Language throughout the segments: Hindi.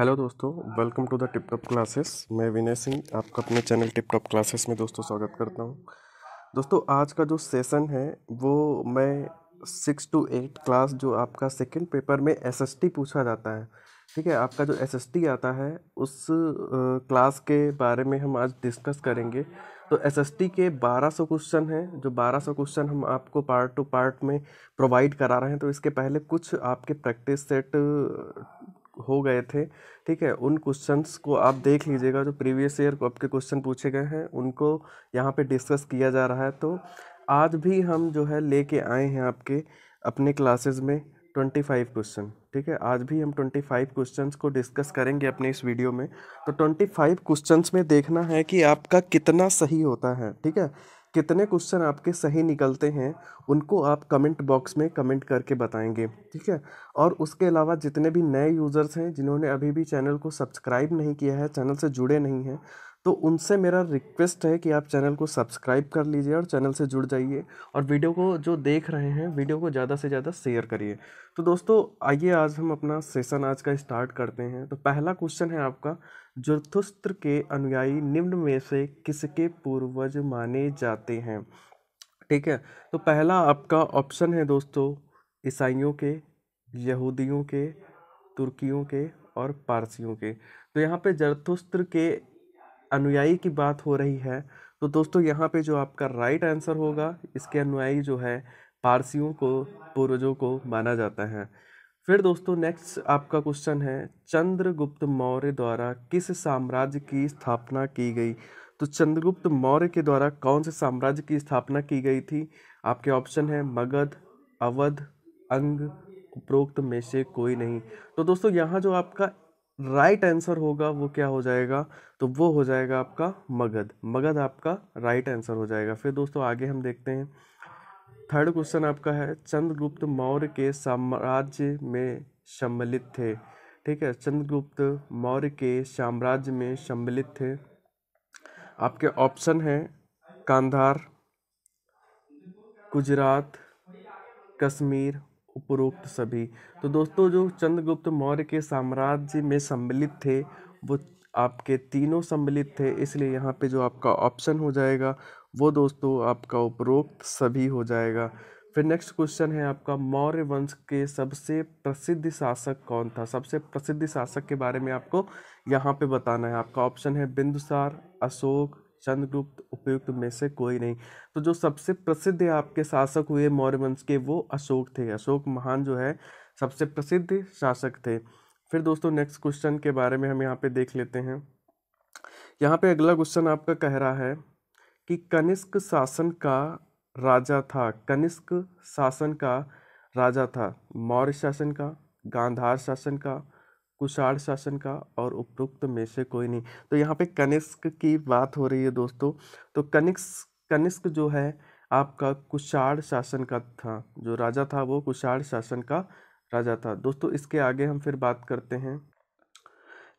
हेलो दोस्तों welcome to the tip top classes मैं विनय सिंह आपका अपने चैनल टिप टॉप क्लासेस में दोस्तों स्वागत करता हूं दोस्तों आज का जो सेशन है वो मैं सिक्स टू एट क्लास जो आपका सेकंड पेपर में एसएसटी पूछा जाता है ठीक है आपका जो एसएसटी आता है उस क्लास के बारे में हम आज डिस्कस करेंगे तो एस के बारह क्वेश्चन हैं जो बारह क्वेश्चन हम आपको पार्ट टू पार्ट में प्रोवाइड करा रहे हैं तो इसके पहले कुछ आपके प्रैक्टिस सेट हो गए थे ठीक है उन क्वेश्चंस को आप देख लीजिएगा जो प्रीवियस ईयर को आपके क्वेश्चन पूछे गए हैं उनको यहाँ पे डिस्कस किया जा रहा है तो आज भी हम जो है लेके आए हैं आपके अपने क्लासेस में ट्वेंटी फाइव क्वेश्चन ठीक है आज भी हम ट्वेंटी फाइव क्वेश्चन को डिस्कस करेंगे अपने इस वीडियो में तो ट्वेंटी फाइव क्वेश्चन में देखना है कि आपका कितना सही होता है ठीक है कितने क्वेश्चन आपके सही निकलते हैं उनको आप कमेंट बॉक्स में कमेंट करके बताएंगे ठीक है और उसके अलावा जितने भी नए यूज़र्स हैं जिन्होंने अभी भी चैनल को सब्सक्राइब नहीं किया है चैनल से जुड़े नहीं हैं तो उनसे मेरा रिक्वेस्ट है कि आप चैनल को सब्सक्राइब कर लीजिए और चैनल से जुड़ जाइए और वीडियो को जो देख रहे हैं वीडियो को ज़्यादा से ज़्यादा शेयर करिए तो दोस्तों आइए आज हम अपना सेशन आज का स्टार्ट करते हैं तो पहला क्वेश्चन है आपका जुर्थुस्त्र के अनुयायी निम्न में से किसके पूर्वज माने जाते हैं ठीक है तो पहला आपका ऑप्शन है दोस्तों ईसाइयों के यहूदियों के तुर्कियों के और पारसियों के तो यहाँ पे जरथुस्त्र के अनुयायी की बात हो रही है तो दोस्तों यहाँ पे जो आपका राइट आंसर होगा इसके अनुयायी जो है पारसियों को पूर्वजों को माना जाता है फिर दोस्तों नेक्स्ट आपका क्वेश्चन है चंद्रगुप्त मौर्य द्वारा किस साम्राज्य की स्थापना की गई तो चंद्रगुप्त मौर्य के द्वारा कौन से साम्राज्य की स्थापना की गई थी आपके ऑप्शन है मगध अवध अंग उपरोक्त में से कोई नहीं तो दोस्तों यहाँ जो आपका राइट आंसर होगा वो क्या हो जाएगा तो वो हो जाएगा आपका मगध मगध आपका राइट आंसर हो जाएगा फिर दोस्तों आगे हम देखते हैं थर्ड क्वेश्चन आपका है चंद्रगुप्त मौर्य के साम्राज्य में सम्मिलित थे ठीक है चंद्रगुप्त मौर्य के साम्राज्य में सम्मिलित थे आपके ऑप्शन हैं कांधार गुजरात कश्मीर उपरोक्त सभी तो दोस्तों जो चंद्रगुप्त मौर्य के साम्राज्य में सम्मिलित थे वो आपके तीनों सम्मिलित थे इसलिए यहाँ पे जो आपका ऑप्शन हो जाएगा वो दोस्तों आपका उपरोक्त सभी हो जाएगा फिर नेक्स्ट क्वेश्चन है आपका मौर्य वंश के सबसे प्रसिद्ध शासक कौन था सबसे प्रसिद्ध शासक के बारे में आपको यहाँ पे बताना है आपका ऑप्शन है बिंदुसार अशोक चंद्रगुप्त उपयुक्त में से कोई नहीं तो जो सबसे प्रसिद्ध आपके शासक हुए मौर्य वंश के वो अशोक थे अशोक महान जो है सबसे प्रसिद्ध शासक थे फिर दोस्तों नेक्स्ट क्वेश्चन के बारे में हम यहाँ पे देख लेते हैं यहाँ पे अगला क्वेश्चन आपका कह रहा है कि कनिष्क शासन का राजा था कनिष्क शासन का राजा था मौर्य शासन का गांधार शासन का कुशाण शासन का और उपरोक्त में से कोई नहीं तो यहाँ पे कनिष्क की बात हो रही है दोस्तों तो कनिष्क कनिष्क जो है आपका कुशाण शासन का था जो राजा था वो कुशाण शासन का राजा था दोस्तों इसके आगे हम फिर बात करते हैं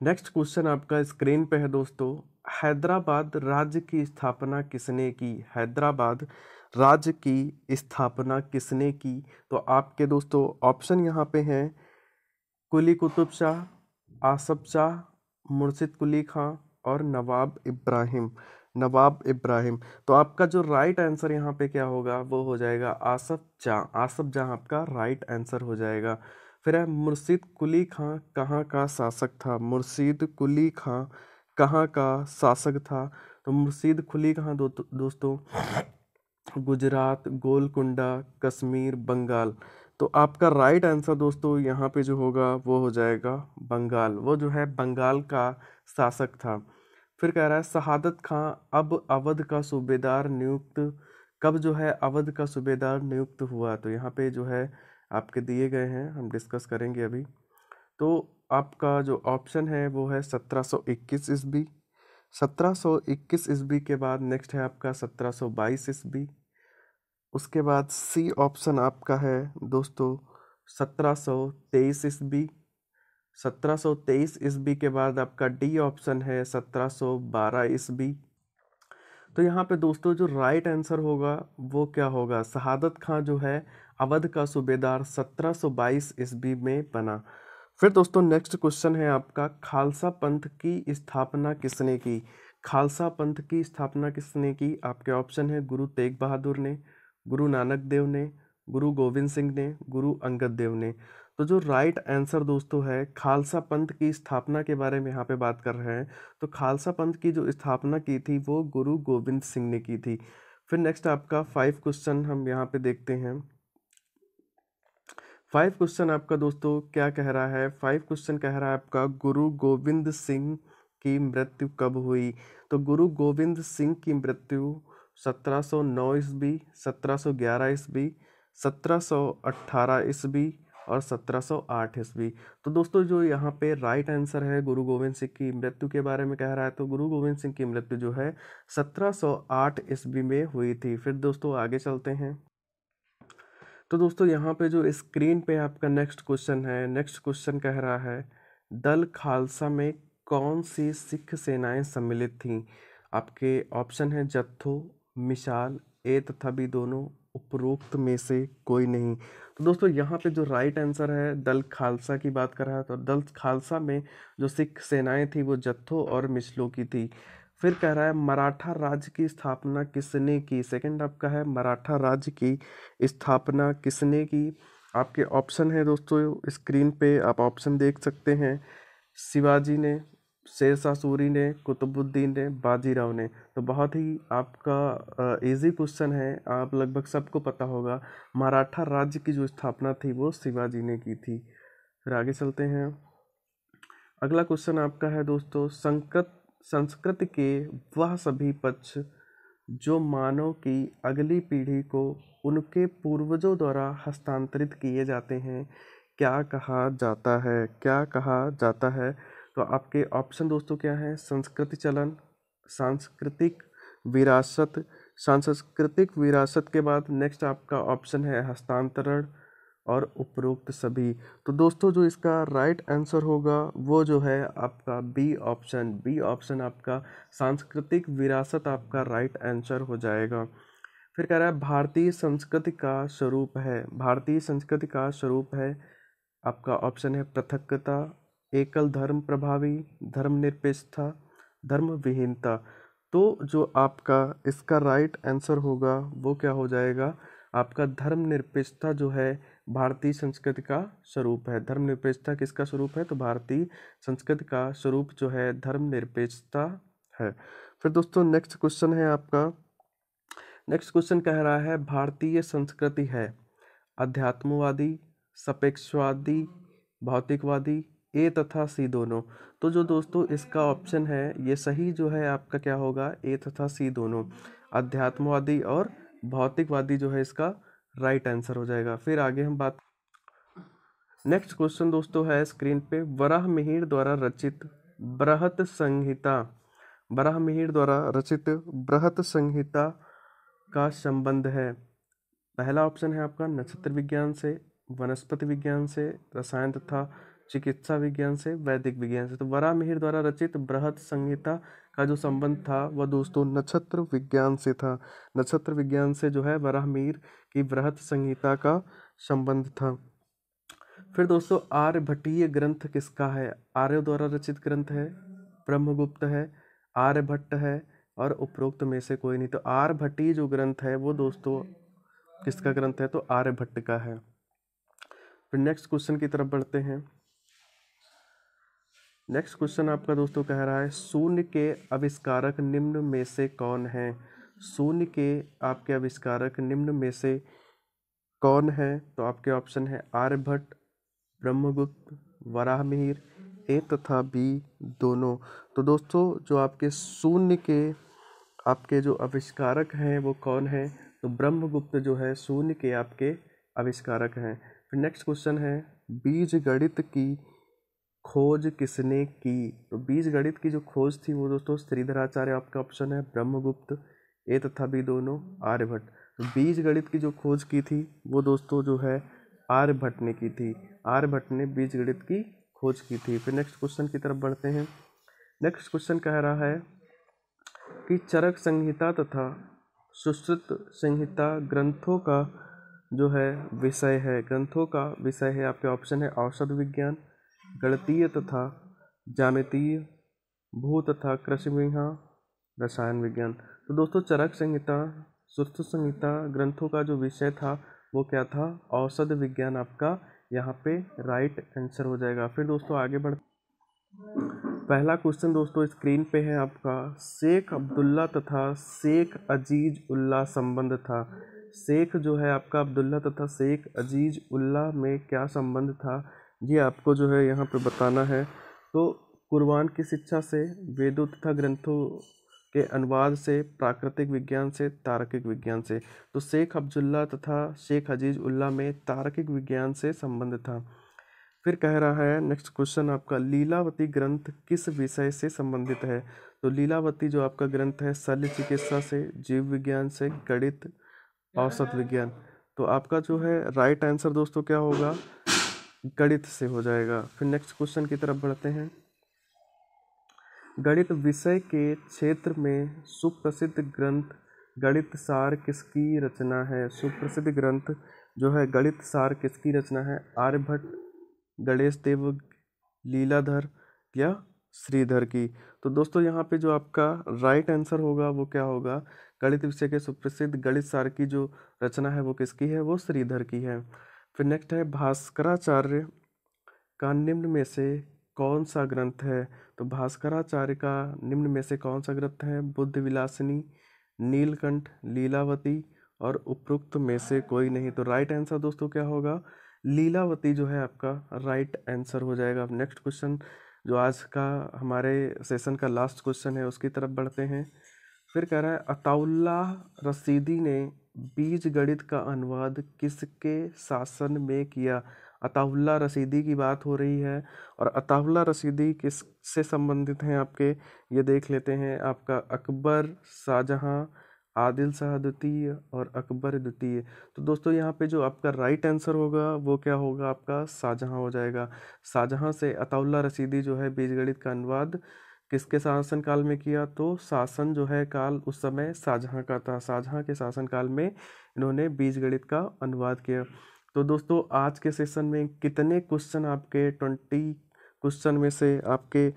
नेक्स्ट क्वेश्चन आपका स्क्रीन पे है दोस्तों हैदराबाद राज्य की स्थापना किसने की हैदराबाद राज्य की स्थापना किसने की तो आपके दोस्तों ऑप्शन यहाँ पे हैं कुली कुतुब शाह आसफ शाह मुर्शिद कुली खां और नवाब इब्राहिम नवाब इब्राहिम तो आपका जो राइट आंसर यहाँ पे क्या होगा वो हो जाएगा आसफ जहाँ आसफ जहाँ आपका राइट आंसर हो जाएगा फिर है मुर्शिद कुली खां कहाँ का शासक था मुर्शिद कुली खां कहाँ का शासक था तो मुर्शिद कुली खां दो, तो, दोस्तों गुजरात गोलकुंडा कश्मीर बंगाल तो आपका राइट आंसर दोस्तों यहाँ पे जो होगा वो हो जाएगा बंगाल वो जो है बंगाल का शासक था फिर कह रहा है शहादत खां अब अवध का सूबेदार नियुक्त कब जो है अवध का सूबेदार नियुक्त हुआ तो यहाँ पे जो है आपके दिए गए हैं हम डिस्कस करेंगे अभी तो आपका जो ऑप्शन है वो है 1721 ईस्वी इक्कीस ईस्वी के बाद नेक्स्ट है आपका 1722 ईस्वी उसके बाद सी ऑप्शन आपका है दोस्तों सत्रह सौ तेईस ईस्वी सत्रह सौ तेईस ईस्वी के बाद आपका डी ऑप्शन है सत्रह सौ बारह ईस्वी तो यहाँ पे दोस्तों जो राइट आंसर होगा वो क्या होगा शहादत खां जो है अवध का सूबेदार सत्रह सौ बाईस ईस्वी में बना फिर दोस्तों नेक्स्ट क्वेश्चन है आपका खालसा पंथ की स्थापना किसने की खालसा पंथ की स्थापना किसने की आपके ऑप्शन है गुरु तेग बहादुर ने गुरु नानक देव ने गुरु गोविंद सिंह ने गुरु अंगद देव ने तो जो राइट आंसर दोस्तों है खालसा पंथ की स्थापना के बारे में यहाँ पे बात कर रहे हैं तो खालसा पंथ की जो स्थापना की थी वो गुरु गोविंद सिंह ने की थी फिर नेक्स्ट आपका फाइव क्वेश्चन हम यहाँ पे देखते हैं फाइव क्वेश्चन आपका दोस्तों क्या कह रहा है फाइव क्वेश्चन कह रहा है आपका गुरु गोविंद सिंह की मृत्यु कब हुई तो गुरु गोविंद सिंह की मृत्यु सत्रह सौ नौ ईस्वी सत्रह सौ ग्यारह ईस्वी सत्रह सौ अट्ठारह ईस्वी और सत्रह सौ आठ ईस्वी तो दोस्तों जो यहाँ पे राइट आंसर है गुरु गोविंद सिंह की मृत्यु के बारे में कह रहा है तो गुरु गोविंद सिंह की मृत्यु जो है सत्रह सौ आठ ईस्वी में हुई थी फिर दोस्तों आगे चलते हैं तो दोस्तों यहाँ पे जो स्क्रीन पे आपका नेक्स्ट क्वेश्चन है नेक्स्ट क्वेश्चन कह रहा है दल खालसा में कौन सी सिख सेनाएं सम्मिलित थीं आपके ऑप्शन हैं जत्थो मिसाल ए तथा बी दोनों उपरोक्त में से कोई नहीं तो दोस्तों यहाँ पे जो राइट आंसर है दल खालसा की बात कर रहा है तो दल खालसा में जो सिख सेनाएं थी वो जत्थों और मिसलों की थी फिर कह रहा है मराठा राज्य की स्थापना किसने की सेकंड आपका है मराठा राज्य की स्थापना किसने की आपके ऑप्शन है दोस्तों स्क्रीन पे आप ऑप्शन देख सकते हैं शिवाजी ने शेरशाह सूरी ने कुतुबुद्दीन ने बाजीराव ने तो बहुत ही आपका इजी क्वेश्चन है आप लगभग सबको पता होगा मराठा राज्य की जो स्थापना थी वो शिवाजी ने की थी फिर आगे चलते हैं अगला क्वेश्चन आपका है दोस्तों संकृत संस्कृत के वह सभी पक्ष जो मानव की अगली पीढ़ी को उनके पूर्वजों द्वारा हस्तांतरित किए जाते हैं क्या कहा जाता है क्या कहा जाता है तो आपके ऑप्शन दोस्तों क्या है संस्कृति चलन सांस्कृतिक विरासत सांस्कृतिक विरासत के बाद नेक्स्ट आपका ऑप्शन है हस्तांतरण और उपरोक्त सभी तो दोस्तों जो इसका राइट आंसर होगा वो जो है आपका बी ऑप्शन बी ऑप्शन आपका सांस्कृतिक विरासत आपका राइट आंसर हो जाएगा फिर कह रहा है भारतीय संस्कृति का स्वरूप है भारतीय संस्कृति का स्वरूप है आपका ऑप्शन है पृथकता एकल धर्म प्रभावी धर्मनिरपेक्षता धर्म विहीनता तो जो आपका इसका राइट आंसर होगा वो क्या हो जाएगा आपका धर्मनिरपेक्षता जो है भारतीय संस्कृति का स्वरूप है धर्मनिरपेक्षता किसका स्वरूप है तो भारतीय संस्कृति का स्वरूप जो है धर्मनिरपेक्षता है फिर दोस्तों नेक्स्ट क्वेश्चन है आपका नेक्स्ट क्वेश्चन कह रहा है भारतीय संस्कृति है अध्यात्मवादी सापेक्षवादी भौतिकवादी ए तथा सी दोनों तो जो दोस्तों इसका ऑप्शन है ये सही जो है आपका क्या होगा ए तथा सी दोनों अध्यात्मवादी और भौतिकवादी जो है इसका राइट आंसर हो जाएगा फिर आगे हम बात नेक्स्ट क्वेश्चन दोस्तों है स्क्रीन पे वराह मिहिर द्वारा रचित बृहत संहिता बराह मिहिर द्वारा रचित बृहत संहिता का संबंध है पहला ऑप्शन है आपका नक्षत्र विज्ञान से वनस्पति विज्ञान से रसायन तथा चिकित्सा विज्ञान से वैदिक विज्ञान से तो वरा मिहिर द्वारा रचित बृहद संहिता का जो संबंध था वह दोस्तों नक्षत्र विज्ञान से था नक्षत्र विज्ञान से जो है मिहिर की बृहद संहिता का संबंध था फिर दोस्तों आर्यभट्टीय ग्रंथ किसका है आर्य द्वारा रचित ग्रंथ है ब्रह्मगुप्त है आर्यभट्ट है और उपरोक्त में से कोई नहीं तो आर्यभट्टीय जो ग्रंथ है वो दोस्तों किसका ग्रंथ है तो आर्यभट्ट का है फिर नेक्स्ट क्वेश्चन की तरफ बढ़ते हैं नेक्स्ट क्वेश्चन आपका दोस्तों कह रहा है शून्य के आविष्कारक निम्न में से कौन है शून्य के आपके आविष्कारक निम्न में से कौन है तो आपके ऑप्शन है आर्यभट्ट ब्रह्मगुप्त वराह ए तथा बी दोनों तो दोस्तों जो आपके शून्य के आपके जो आविष्कारक हैं वो कौन है तो ब्रह्मगुप्त जो है शून्य के आपके आविष्कारक हैं फिर नेक्स्ट क्वेश्चन है बीज गणित की खोज किसने की तो बीजगणित की जो खोज थी वो दोस्तों श्रीधराचार्य आपका ऑप्शन है ब्रह्मगुप्त ए तथा बी दोनों आर्यभट्ट तो बीजगणित की जो खोज की थी वो दोस्तों जो है आर्यभट्ट ने की थी आर्यभट्ट ने बीजगणित की खोज की थी फिर नेक्स्ट क्वेश्चन की तरफ बढ़ते हैं नेक्स्ट क्वेश्चन कह रहा है कि चरक संहिता तथा सुश्रुत संहिता ग्रंथों का जो है विषय है ग्रंथों का विषय है आपके ऑप्शन है औषध विज्ञान गणतीय तथा जामितीय भू तथा कृषि विज्ञान रसायन विज्ञान तो दोस्तों चरक संहिता सुस्त संहिता ग्रंथों का जो विषय था वो क्या था औषध विज्ञान आपका यहाँ पे राइट आंसर हो जाएगा फिर दोस्तों आगे बढ़ पहला क्वेश्चन दोस्तों स्क्रीन पे है आपका शेख अब्दुल्ला तथा शेख अजीज उल्ला संबंध था शेख जो है आपका अब्दुल्ला तथा शेख अजीज उल्ला में क्या संबंध था ये आपको जो है यहाँ पे बताना है तो कुरबान की शिक्षा से वेदों तथा ग्रंथों के अनुवाद से प्राकृतिक विज्ञान से तारकिक विज्ञान से तो शेख अब्दुल्ला तथा शेख अजीज उल्ला में तारकिक विज्ञान से संबंध था फिर कह रहा है नेक्स्ट क्वेश्चन आपका लीलावती ग्रंथ किस विषय से संबंधित है तो लीलावती जो आपका ग्रंथ है शल्य चिकित्सा से जीव विज्ञान से गणित औसत विज्ञान तो आपका जो है राइट आंसर दोस्तों क्या होगा गणित से हो जाएगा फिर नेक्स्ट क्वेश्चन की तरफ बढ़ते हैं गणित विषय के क्षेत्र में सुप्रसिद्ध ग्रंथ गणित सार किसकी रचना है सुप्रसिद्ध ग्रंथ जो है गणित सार किसकी रचना है आर्यभट्ट गणेश देव लीलाधर या श्रीधर की तो दोस्तों यहाँ पे जो आपका राइट आंसर होगा वो क्या होगा गणित विषय के सुप्रसिद्ध गणित सार की जो रचना है वो किसकी है वो श्रीधर की है फिर नेक्स्ट है भास्कराचार्य का निम्न में से कौन सा ग्रंथ है तो भास्कराचार्य का निम्न में से कौन सा ग्रंथ है बुद्ध विलासिनी नीलकंठ लीलावती और उपरोक्त में से कोई नहीं तो राइट आंसर दोस्तों क्या होगा लीलावती जो है आपका राइट आंसर हो जाएगा अब नेक्स्ट क्वेश्चन जो आज का हमारे सेशन का लास्ट क्वेश्चन है उसकी तरफ बढ़ते हैं फिर कह रहा है अताउल्ला रसीदी ने बीज गणित का अनुवाद किसके शासन में किया अताउल्ला रसीदी की बात हो रही है और अताउल्ला रसीदी किस से संबंधित हैं आपके ये देख लेते हैं आपका अकबर शाहजहाँ आदिल शाह द्वितीय और अकबर द्वितीय तो दोस्तों यहाँ पे जो आपका राइट आंसर होगा वो क्या होगा आपका शाहजहाँ हो जाएगा शाहजहाँ से अताउल्ला रसीदी जो है बीजगणित का अनुवाद किसके शासनकाल में किया तो शासन जो है काल उस समय शाहजहाँ का था शाहजहाँ के शासनकाल में इन्होंने बीज गणित का अनुवाद किया तो दोस्तों आज के सेशन में कितने क्वेश्चन आपके ट्वेंटी क्वेश्चन में से आपके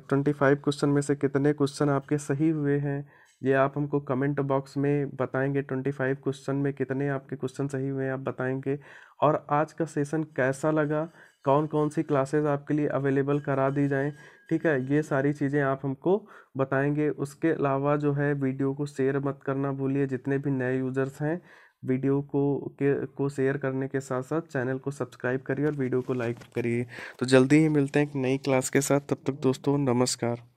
ट्वेंटी फाइव क्वेश्चन में से कितने क्वेश्चन आपके सही हुए हैं ये आप हमको कमेंट बॉक्स में बताएंगे ट्वेंटी फाइव क्वेश्चन में कितने आपके क्वेश्चन सही हुए हैं आप बताएंगे और आज का सेशन कैसा लगा कौन कौन सी क्लासेस आपके लिए अवेलेबल करा दी जाएँ ठीक है ये सारी चीज़ें आप हमको बताएंगे उसके अलावा जो है वीडियो को शेयर मत करना भूलिए जितने भी नए यूज़र्स हैं वीडियो को के को शेयर करने के साथ साथ चैनल को सब्सक्राइब करिए और वीडियो को लाइक करिए तो जल्दी ही मिलते हैं एक नई क्लास के साथ तब तक दोस्तों नमस्कार